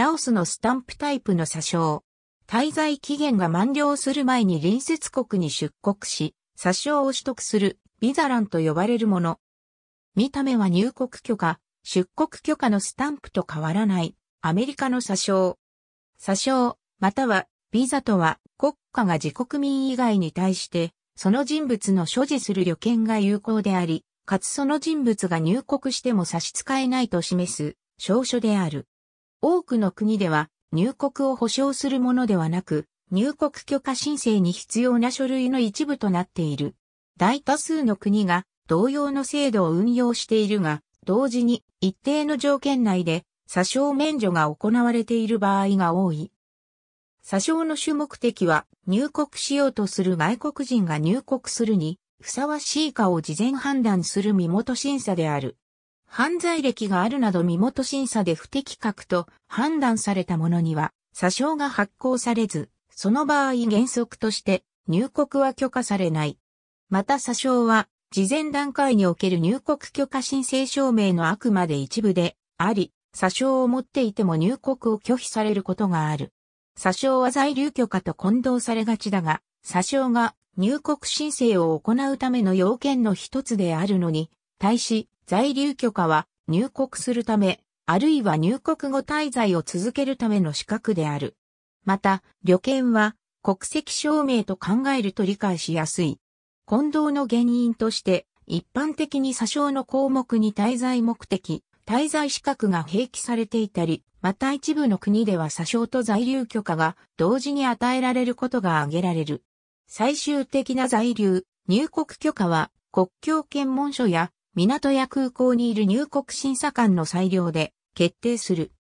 ラオスのスタンプタイプの詐称。滞在期限が満了する前に隣接国に出国し、詐称を取得するビザランと呼ばれるもの。見た目は入国許可、出国許可のスタンプと変わらないアメリカの詐称。詐称、またはビザとは国家が自国民以外に対して、その人物の所持する旅券が有効であり、かつその人物が入国しても差し支えないと示す証書である。多くの国では入国を保障するものではなく、入国許可申請に必要な書類の一部となっている。大多数の国が同様の制度を運用しているが、同時に一定の条件内で詐称免除が行われている場合が多い。詐称の主目的は入国しようとする外国人が入国するにふさわしいかを事前判断する身元審査である。犯罪歴があるなど身元審査で不適格と判断された者には、詐称が発行されず、その場合原則として入国は許可されない。また詐称は、事前段階における入国許可申請証明のあくまで一部であり、詐称を持っていても入国を拒否されることがある。詐称は在留許可と混同されがちだが、詐称が入国申請を行うための要件の一つであるのに、対し、在留許可は入国するため、あるいは入国後滞在を続けるための資格である。また、旅券は国籍証明と考えると理解しやすい。混同の原因として、一般的に詐称の項目に滞在目的、滞在資格が併記されていたり、また一部の国では詐称と在留許可が同時に与えられることが挙げられる。最終的な在留、入国許可は国境検問所や港や空港にいる入国審査官の裁量で決定する。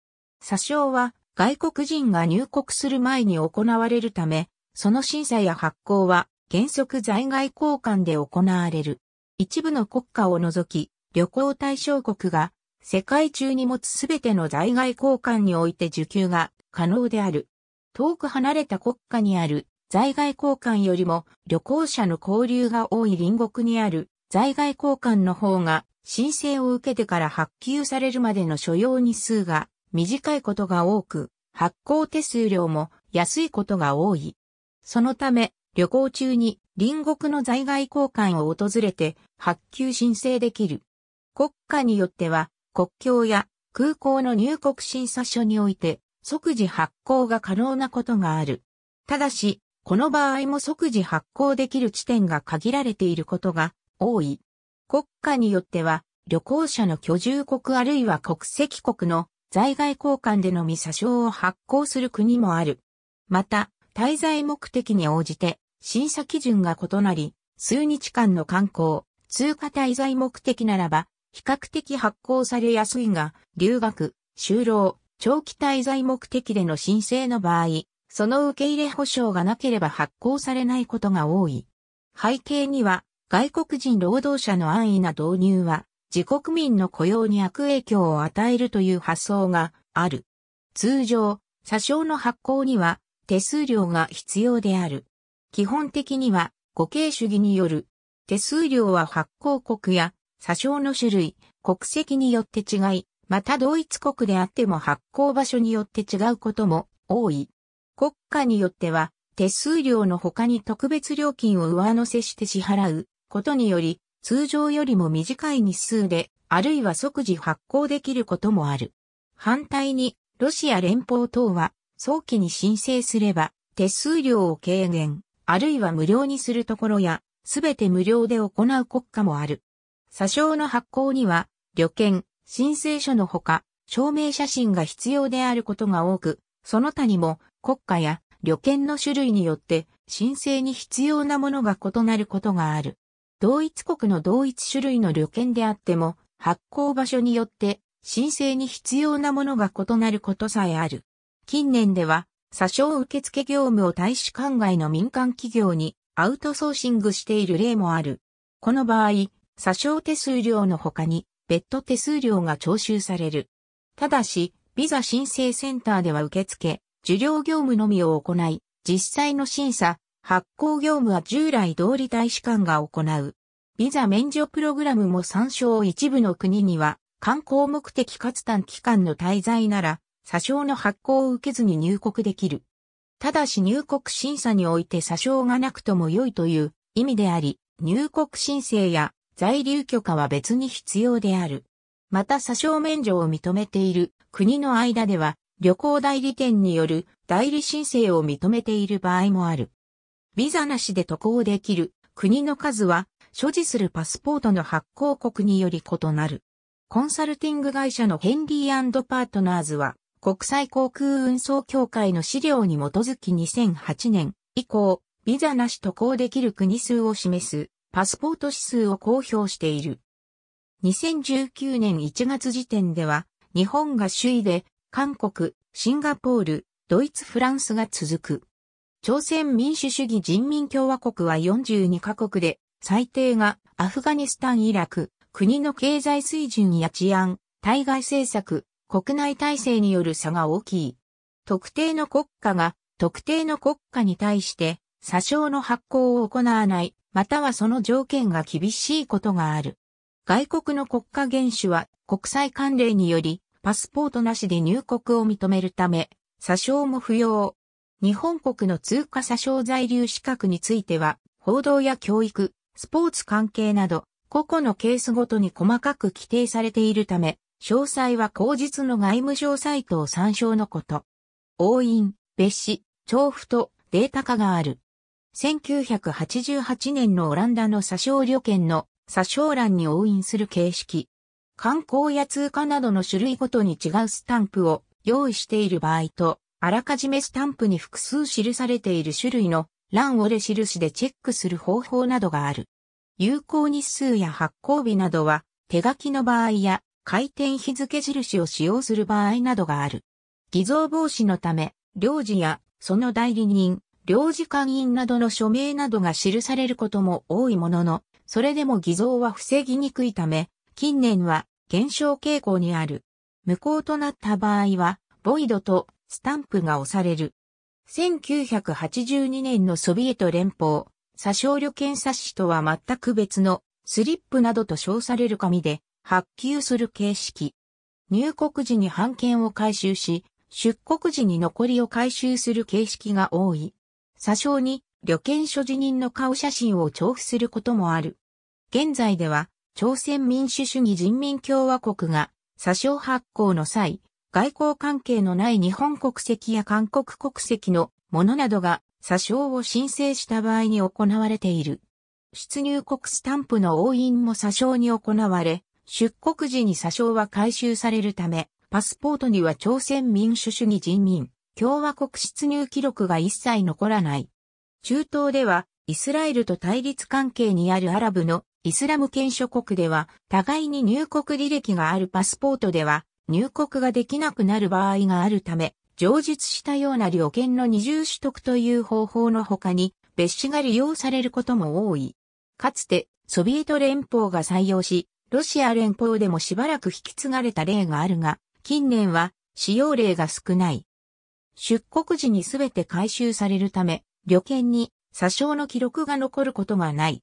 査証は外国人が入国する前に行われるため、その審査や発行は原則在外交換で行われる。一部の国家を除き、旅行対象国が世界中に持つすべての在外交換において受給が可能である。遠く離れた国家にある在外交換よりも旅行者の交流が多い隣国にある在外交換の方が申請を受けてから発給されるまでの所要日数が短いことが多く、発行手数料も安いことが多い。そのため、旅行中に隣国の在外交換を訪れて発給申請できる。国家によっては国境や空港の入国審査書において即時発行が可能なことがある。ただし、この場合も即時発行できる地点が限られていることが多い。国家によっては、旅行者の居住国あるいは国籍国の在外交換でのみ詐称を発行する国もある。また、滞在目的に応じて、審査基準が異なり、数日間の観光、通貨滞在目的ならば、比較的発行されやすいが、留学、就労、長期滞在目的での申請の場合、その受け入れ保証がなければ発行されないことが多い。背景には、外国人労働者の安易な導入は、自国民の雇用に悪影響を与えるという発想がある。通常、詐称の発行には手数料が必要である。基本的には、固形主義による手数料は発行国や詐称の種類、国籍によって違い、また同一国であっても発行場所によって違うことも多い。国家によっては手数料の他に特別料金を上乗せして支払うことにより、通常よりも短い日数で、あるいは即時発行できることもある。反対に、ロシア連邦等は、早期に申請すれば、手数料を軽減、あるいは無料にするところや、すべて無料で行う国家もある。詐称の発行には、旅券、申請書のほか、証明写真が必要であることが多く、その他にも国家や旅券の種類によって申請に必要なものが異なることがある。同一国の同一種類の旅券であっても、発行場所によって申請に必要なものが異なることさえある。近年では、詐称受付業務を大使館外の民間企業にアウトソーシングしている例もある。この場合、詐称手数料の他に別途手数料が徴収される。ただし、ビザ申請センターでは受付、受領業務のみを行い、実際の審査、発行業務は従来通り大使館が行う。ビザ免除プログラムも参照一部の国には、観光目的かつ短期間の滞在なら、詐称の発行を受けずに入国できる。ただし入国審査において詐称がなくとも良いという意味であり、入国申請や在留許可は別に必要である。また詐称免除を認めている国の間では、旅行代理店による代理申請を認めている場合もある。ビザなしで渡航できる国の数は所持するパスポートの発行国により異なる。コンサルティング会社のヘンリーパートナーズは国際航空運送協会の資料に基づき2008年以降、ビザなし渡航できる国数を示すパスポート指数を公表している。2019年1月時点では日本が首位で韓国、シンガポール、ドイツ、フランスが続く。朝鮮民主主義人民共和国は42カ国で、最低がアフガニスタン・イラク、国の経済水準や治安、対外政策、国内体制による差が大きい。特定の国家が特定の国家に対して詐称の発行を行わない、またはその条件が厳しいことがある。外国の国家元首は国際慣例によりパスポートなしで入国を認めるため、詐称も不要、日本国の通貨詐称在留資格については、報道や教育、スポーツ関係など、個々のケースごとに細かく規定されているため、詳細は後日の外務省サイトを参照のこと。応印、別紙、調布とデータ化がある。1988年のオランダの詐称旅券の詐称欄に応印する形式。観光や通貨などの種類ごとに違うスタンプを用意している場合と、あらかじめスタンプに複数記されている種類の欄折れ印でチェックする方法などがある。有効日数や発行日などは手書きの場合や回転日付印を使用する場合などがある。偽造防止のため、領事やその代理人、領事館員などの署名などが記されることも多いものの、それでも偽造は防ぎにくいため、近年は減少傾向にある。無効となった場合は、ボイドとスタンプが押される。1982年のソビエト連邦、詐称旅券冊子とは全く別のスリップなどと称される紙で発給する形式。入国時に版権を回収し、出国時に残りを回収する形式が多い。詐称に旅券所持人の顔写真を調布することもある。現在では朝鮮民主主義人民共和国が詐称発行の際、外交関係のない日本国籍や韓国国籍のものなどが詐称を申請した場合に行われている。出入国スタンプの押印も詐称に行われ、出国時に詐称は回収されるため、パスポートには朝鮮民主主義人民共和国出入記録が一切残らない。中東では、イスラエルと対立関係にあるアラブのイスラム圏諸国では、互いに入国履歴があるパスポートでは、入国ができなくなる場合があるため、上述したような旅券の二重取得という方法の他に、別紙が利用されることも多い。かつて、ソビエト連邦が採用し、ロシア連邦でもしばらく引き継がれた例があるが、近年は使用例が少ない。出国時にすべて回収されるため、旅券に詐称の記録が残ることがない。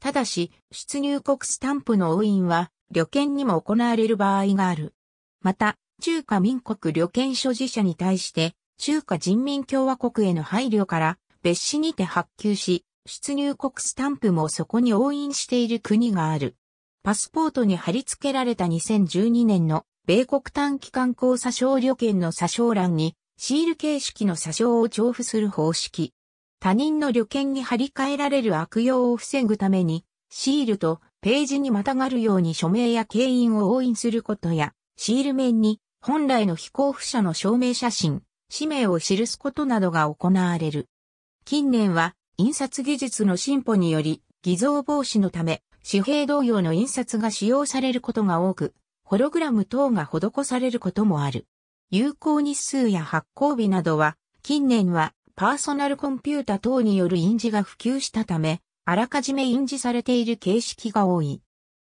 ただし、出入国スタンプの押印は、旅券にも行われる場合がある。また、中華民国旅券所持者に対して、中華人民共和国への配慮から、別紙にて発給し、出入国スタンプもそこに押印している国がある。パスポートに貼り付けられた2012年の米国短期間交差称旅券の詐称欄にシール形式の詐称を重付する方式。他人の旅券に貼り替えられる悪用を防ぐためにシールとページにまたがるように署名や敬印を押印することやシール面に本来の非交付者の証明写真、氏名を記すことなどが行われる。近年は印刷技術の進歩により偽造防止のため紙幣同様の印刷が使用されることが多く、ホログラム等が施されることもある。有効日数や発行日などは近年はパーソナルコンピュータ等による印字が普及したため、あらかじめ印字されている形式が多い。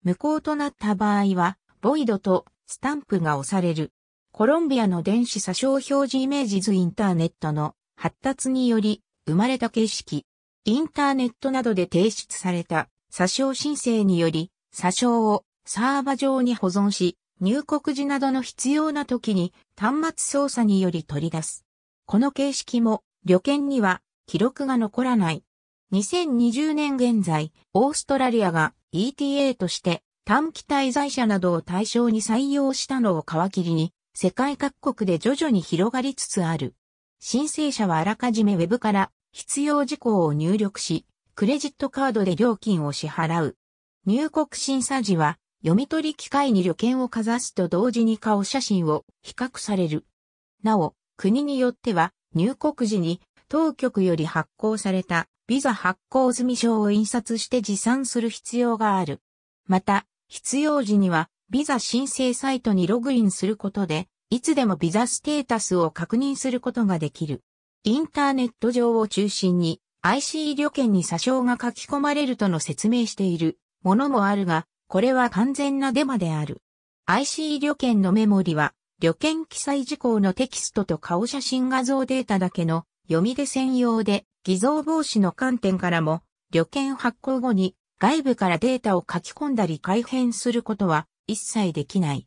無効となった場合は、ボイドとスタンプが押される。コロンビアの電子詐称表示イメージ図インターネットの発達により生まれた形式。インターネットなどで提出された詐称申請により、詐称をサーバ上に保存し、入国時などの必要な時に端末操作により取り出す。この形式も旅券には記録が残らない。2020年現在、オーストラリアが ETA として短期滞在者などを対象に採用したのを皮切りに、世界各国で徐々に広がりつつある。申請者はあらかじめウェブから必要事項を入力し、クレジットカードで料金を支払う。入国審査時は、読み取り機械に旅券をかざすと同時に顔写真を比較される。なお、国によっては、入国時に当局より発行されたビザ発行済証を印刷して持参する必要がある。また、必要時にはビザ申請サイトにログインすることで、いつでもビザステータスを確認することができる。インターネット上を中心に IC 旅券に詐称が書き込まれるとの説明しているものもあるが、これは完全なデマである。IC 旅券のメモリは、旅券記載事項のテキストと顔写真画像データだけの読み出専用で、偽造防止の観点からも、旅券発行後に外部からデータを書き込んだり改変することは一切できない。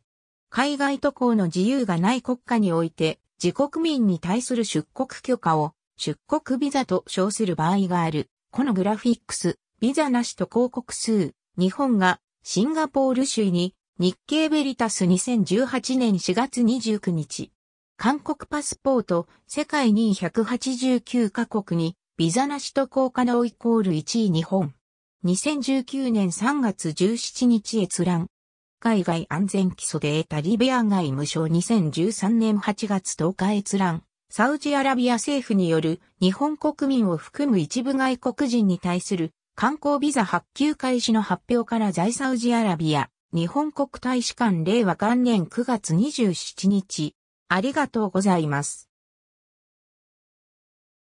海外渡航の自由がない国家において、自国民に対する出国許可を出国ビザと称する場合がある。このグラフィックス、ビザなしと広告数、日本がシンガポール州に日経ベリタス2018年4月29日。韓国パスポート、世界に189カ国に、ビザなしと効果のイコール1位日本。2019年3月17日閲覧。海外安全基礎で得たリビア外務省2013年8月10日閲覧。サウジアラビア政府による日本国民を含む一部外国人に対する観光ビザ発給開始の発表から在サウジアラビア日本国大使館令和元年9月27日。ありがとうございます。